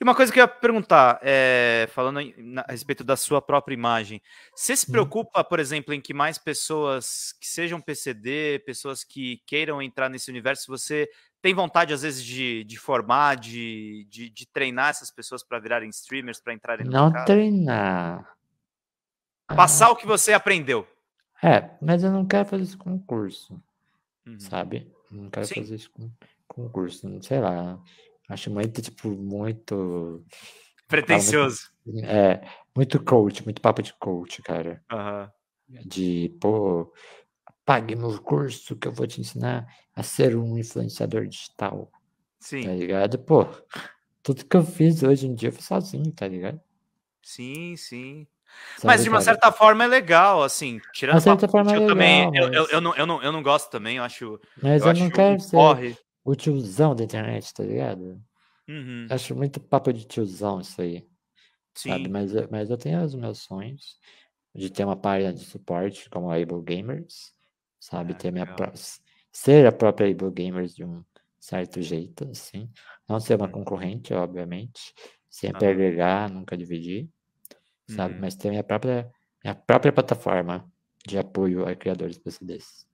E uma coisa que eu ia perguntar, é, falando a respeito da sua própria imagem, você se uhum. preocupa, por exemplo, em que mais pessoas que sejam PCD, pessoas que queiram entrar nesse universo, você tem vontade, às vezes, de, de formar, de, de, de treinar essas pessoas para virarem streamers, para entrarem no Não mercado? treinar. Passar ah. o que você aprendeu. É, mas eu não quero fazer esse concurso, uhum. sabe? não quero Sim. fazer esse concurso, sei lá. Acho muito, tipo, muito. Pretencioso. Muito, é, muito coach, muito papo de coach, cara. Uhum. De, pô, pague meu curso que eu vou te ensinar a ser um influenciador digital. Sim. Tá ligado? Pô, tudo que eu fiz hoje em dia eu fiz sozinho, tá ligado? Sim, sim. Sabe, mas de uma certa forma é legal, assim, tirando uma certa forma eu é legal, também, mas... eu, eu, eu, não, eu, não, eu não gosto também, eu acho. Mas eu, eu não quero ser o tiozão da internet, tá ligado? Uhum. Acho muito papo de tiozão isso aí. Sim. Sabe? Mas, mas eu tenho os meus sonhos de ter uma página de suporte como a Able Gamers, sabe? Ah, ter minha pró- ser a própria Able Gamers de um certo jeito, assim. Não ser uma uhum. concorrente, obviamente. Sempre uhum. agregar, nunca dividir, sabe? Uhum. Mas ter minha própria, minha própria plataforma de apoio a criadores PCDs.